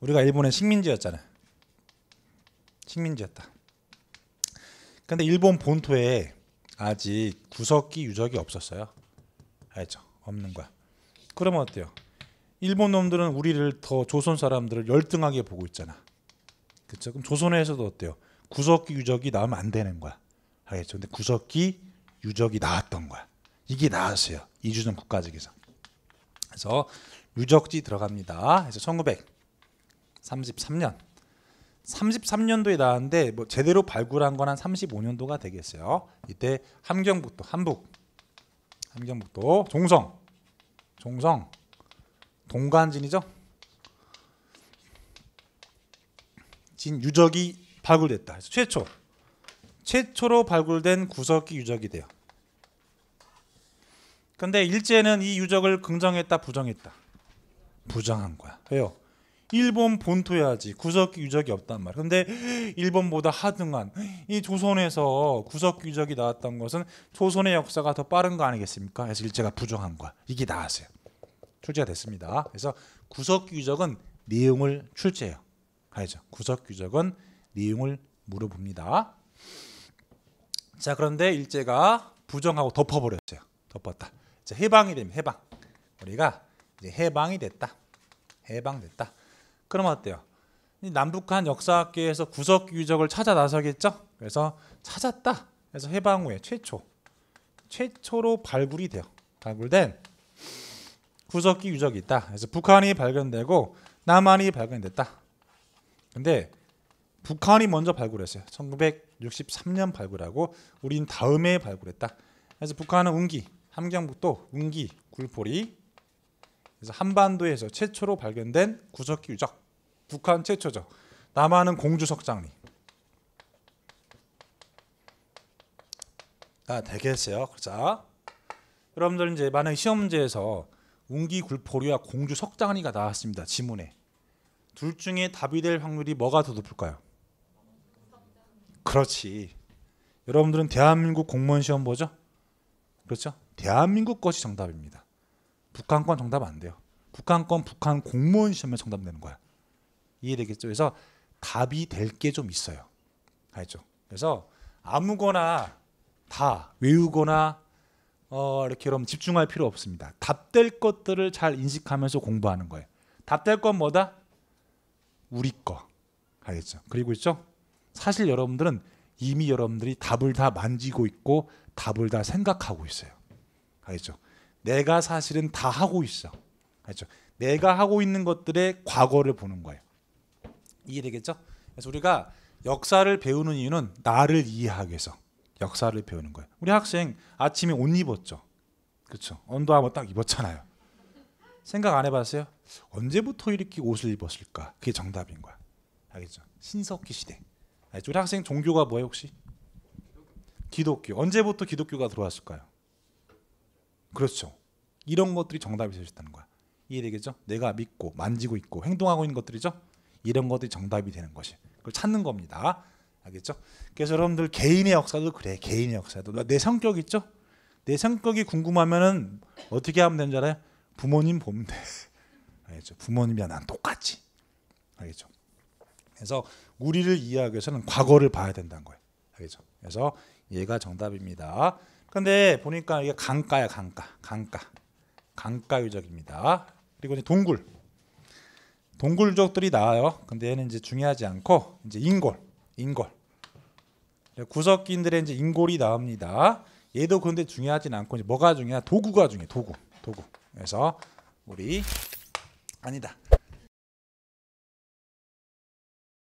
우리가 일본의 식민지였잖아. 식민지였다. 근데 일본 본토에 아직 구석기 유적이 없었어요. 알죠? 없는 거야. 그러면 어때요? 일본 놈들은 우리를 더 조선 사람들을 열등하게 보고 있잖아. 그쵸 그럼 조선에서도 어때요? 구석기 유적이 나오면 안 되는 거야. 알겠죠? 근데 구석기 유적이 나왔던 거야. 이게 나왔어요. 이주전 국가직에서. 그래서 유적지 들어갑니다. 그래서 1900 33년. 33년도에 나왔는데 뭐 제대로 발굴한 건한 35년도가 되겠어요. 이때 함경북도 함북 함경북도 종성 종성 동간진이죠. 진 유적이 발굴됐다. 그래서 최초 최초로 발굴된 구석기 유적이 돼요. 근데 일제는 이 유적을 긍정했다 부정했다. 부정한 거야. 왜요? 일본 본토야지 구석 유적이 없단 말. 이 근데 일본보다 하등한 이 조선에서 구석 유적이 나왔던 것은 조선의 역사가 더 빠른 거 아니겠습니까? 그래서 일제가 부정한 거야. 이게 나왔어요. 출제가 됐습니다. 그래서 구석 유적은 내용을 출제해요. 알죠? 구석 유적은 내용을 물어봅니다. 자, 그런데 일제가 부정하고 덮어버렸어요. 덮었다. 이 해방이 되면 해방. 우리가 이제 해방이 됐다. 해방됐다. 그러면 어때요? 남북한 역사학계에서 구석 유적을 찾아 나서겠죠? 그래서 찾았다. 그래서 해방 후에 최초 최초로 발굴이 돼요. 발굴된 구석기 유적이 있다. 그래서 북한이 발견되고 남한이 발견됐다. 근데 북한이 먼저 발굴했어요. 1963년 발굴하고 우린 다음에 발굴했다. 그래서 북한은 운기, 함경북도 운기, 굴포리, 그래서 한반도에서 최초로 발견된 구석기 유적. 북한 최초죠. 남한은 공주석장리. 아, 되겠어요. 그자 여러분들 이제 많은 시험 문제에서 운기굴포류와 공주석장리가 나왔습니다. 지문에 둘 중에 답이 될 확률이 뭐가 더 높을까요? 그렇지. 여러분들은 대한민국 공무원 시험 보죠? 그렇죠? 대한민국 것이 정답입니다. 북한 권 정답 안 돼요. 북한 건 북한 공무원 시험에 정답되는 거야. 이해되겠죠? 그래서 답이 될 게 좀 있어요. 알죠? 그래서 아무거나 다 외우거나 어, 이렇게 여 집중할 필요 없습니다. 답 될 것들을 잘 인식하면서 공부하는 거예요. 답 될 건 뭐다? 우리 거. 알겠죠? 그리고 있죠? 사실 여러분들은 이미 여러분들이 답을 다 만지고 있고 답을 다 생각하고 있어요. 알겠죠? 내가 사실은 다 하고 있어. 그렇죠? 내가 하고 있는 것들의 과거를 보는 거예요. 이해되겠죠? 그래서 우리가 역사를 배우는 이유는 나를 이해하기 위해서 역사를 배우는 거예요. 우리 학생 아침에 옷 입었죠. 그렇죠? 언더 한번 딱 입었잖아요. 생각 안 해봤어요? 언제부터 이렇게 옷을 입었을까? 그게 정답인 거야. 알겠죠? 신석기 시대. 알겠죠? 우리 학생 종교가 뭐예요 혹시? 기독교. 언제부터 기독교가 들어왔을까요? 그렇죠. 이런 것들이 정답이 되셨다는 거야. 이해되겠죠? 내가 믿고 만지고 있고 행동하고 있는 것들이죠. 이런 것들이 정답이 되는 것이 그걸 찾는 겁니다. 알겠죠? 그래서 여러분들 개인의 역사도 그래. 개인의 역사도 내 성격 있죠? 내 성격이 궁금하면은 어떻게 하면 되는 줄 알아요? 부모님 보면 돼. 알겠죠? 부모님이랑 난 똑같지. 알겠죠? 그래서 우리를 이해하기 위해서는 과거를 봐야 된다는 거예요. 알겠죠? 그래서 얘가 정답입니다. 근데 보니까 이게 강가야 강가 강가 강가 유적입니다 그리고 이제 동굴 동굴 유적들이 나와요 근데 얘는 이제 중요하지 않고 이제 인골 인골 구석기인들의 이제 인골이 나옵니다 얘도 그데 중요하진 않고 이제 뭐가 중요해 도구가 중요해 도구 도구 그래서 우리 아니다